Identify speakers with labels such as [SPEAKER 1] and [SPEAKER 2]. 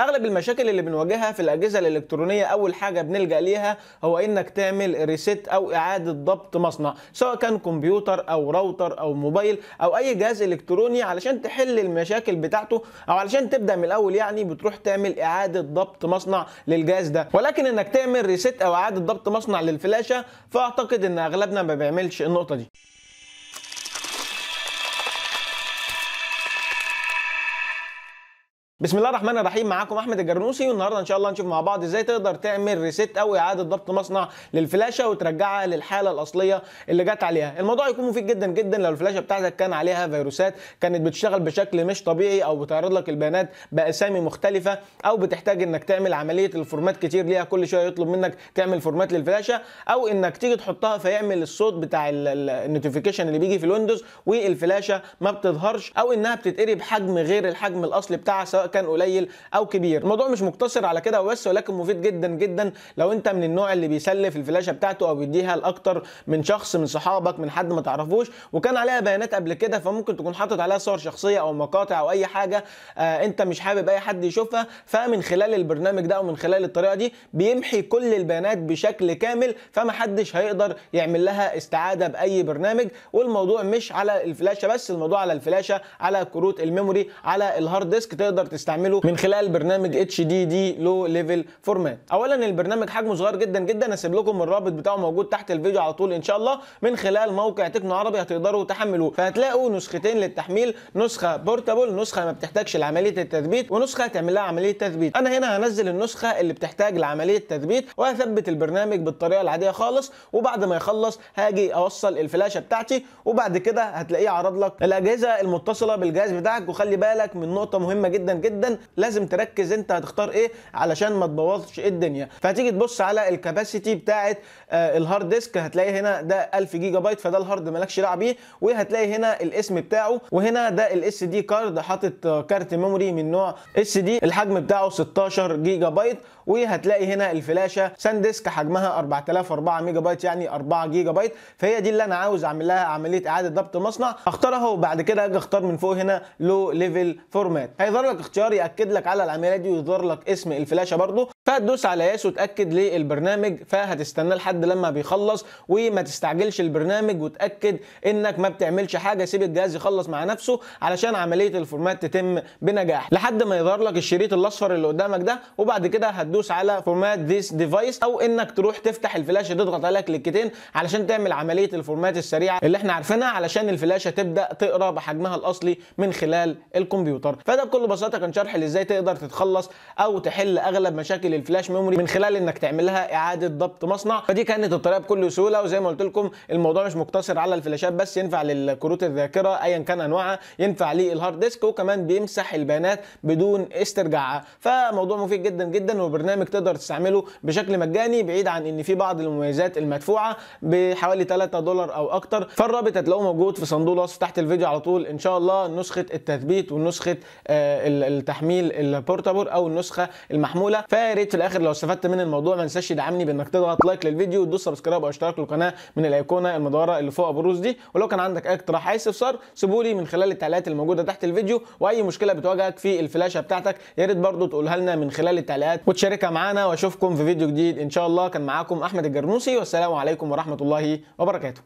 [SPEAKER 1] اغلب المشاكل اللي بنواجهها في الاجهزه الالكترونيه اول حاجه بنلجا ليها هو انك تعمل ريست او اعاده ضبط مصنع سواء كان كمبيوتر او راوتر او موبايل او اي جهاز الكتروني علشان تحل المشاكل بتاعته او علشان تبدا من الاول يعني بتروح تعمل اعاده ضبط مصنع للجهاز ده ولكن انك تعمل ريست او اعاده ضبط مصنع للفلاشه فاعتقد ان اغلبنا ما بيعملش النقطه دي بسم الله الرحمن الرحيم معاكم احمد الجرنوسي والنهارده ان شاء الله هنشوف مع بعض ازاي تقدر تعمل ريست او اعاده ضبط مصنع للفلاشه وترجعها للحاله الاصليه اللي جت عليها الموضوع هيكون مفيد جدا جدا لو الفلاشه بتاعتك كان عليها فيروسات كانت بتشتغل بشكل مش طبيعي او بتعرض لك البيانات باسامي مختلفه او بتحتاج انك تعمل عمليه الفورمات كتير ليها كل شويه يطلب منك تعمل فورمات للفلاشه او انك تيجي تحطها فيعمل الصوت بتاع النوتيفيكيشن اللي بيجي في الويندوز والفلاشه ما بتظهرش او انها بتتقري بحجم غير الحجم الاصلي بتاعها سواء كان قليل او كبير الموضوع مش مقتصر على كده وبس ولكن مفيد جدا جدا لو انت من النوع اللي بيسلف الفلاشه بتاعته او بيديها لاكتر من شخص من صحابك من حد ما تعرفوش وكان عليها بيانات قبل كده فممكن تكون حاطط عليها صور شخصيه او مقاطع او اي حاجه آه انت مش حابب اي حد يشوفها فمن خلال البرنامج ده او من خلال الطريقه دي بيمحي كل البيانات بشكل كامل فمحدش هيقدر يعمل لها استعاده باي برنامج والموضوع مش على الفلاشه بس الموضوع على الفلاشه على كروت الميموري على الهارد ديسك تقدر هتستعمله من خلال برنامج اتش دي دي لو ليفل فورمات اولا البرنامج حجمه صغير جدا جدا هسيب لكم الرابط بتاعه موجود تحت الفيديو على طول ان شاء الله من خلال موقع تكنو عربي هتقدروا تحملوه فهتلاقوا نسختين للتحميل نسخه بورتابل نسخه ما بتحتاجش لعمليه التثبيت ونسخه تعمل لها عمليه تثبيت انا هنا هنزل النسخه اللي بتحتاج لعمليه تثبيت وهثبت البرنامج بالطريقه العاديه خالص وبعد ما يخلص هاجي اوصل الفلاشه بتاعتي وبعد كده هتلاقيه عرض لك الاجهزه المتصله بالجهاز بتاعك وخلي بالك من نقطه مهمه جدا جدا لازم تركز انت هتختار ايه علشان ما تبوظش الدنيا فهتيجي تبص على الكباسيتي بتاعه آه، الهارد ديسك هتلاقي هنا ده 1000 جيجا بايت فده الهارد مالكش دعوه بيه وهتلاقي هنا الاسم بتاعه وهنا ده الاس دي كارد حاطط آه، كارت ميموري من نوع اس دي الحجم بتاعه 16 جيجا بايت وهتلاقي هنا الفلاشه ديسك حجمها 4004 ميجا بايت يعني 4 جيجا بايت فهي دي اللي انا عاوز اعمل لها عمليه اعاده ضبط المصنع اختارها وبعد كده اجي اختار من فوق هنا لو ليفل فورمات هيظهر لك اختيار ياكد لك على العمليه دي ويظهر لك اسم الفلاشه برده فتدوس على ياس وتاكد للبرنامج فهتستناه لحد لما بيخلص وما تستعجلش البرنامج وتاكد انك ما بتعملش حاجه سيب الجهاز يخلص مع نفسه علشان عمليه الفورمات تتم بنجاح لحد ما يظهر لك الشريط الاصفر اللي قدامك ده وبعد كده هتدوس على فورمات ذيس ديفايس او انك تروح تفتح الفلاشه تضغط عليها كليكتين علشان تعمل عمليه الفورمات السريعه اللي احنا عارفينها علشان الفلاشه تبدا تقرا بحجمها الاصلي من خلال الكمبيوتر فده بكل بساطه كان شرح ازاي تقدر تتخلص او تحل اغلب مشاكل للفلاش ميموري من خلال انك تعمل لها اعاده ضبط مصنع فدي كانت الطريقه بكل سهوله وزي ما قلت لكم الموضوع مش مقتصر على الفلاشات بس ينفع للكروت الذاكره ايا كان انواعها ينفع للهارد ديسك وكمان بيمسح البيانات بدون استرجاعها فموضوع مفيد جدا جدا وبرنامج تقدر تستعمله بشكل مجاني بعيد عن ان في بعض المميزات المدفوعه بحوالي 3 دولار او اكتر فالرابط هتلاقوه موجود في صندوق الوصف تحت الفيديو على طول ان شاء الله نسخه التثبيت ونسخه آه، التحميل البورتابل او النسخه المحموله فيا ريت في الاخر لو استفدت من الموضوع ما تنساش تدعمني بانك تضغط لايك للفيديو وتدوس سبسكرايب او اشتراك للقناه من الايقونه المدوره اللي فوق بروز دي ولو كان عندك اي اقتراح اي استفسار سيبولي من خلال التعليقات الموجوده تحت الفيديو واي مشكله بتواجهك في الفلاشه بتاعتك يا ريت برضه تقولها لنا من خلال التعليقات وتشاركها معانا واشوفكم في فيديو جديد ان شاء الله كان معاكم احمد الجرنوسي والسلام عليكم ورحمه الله وبركاته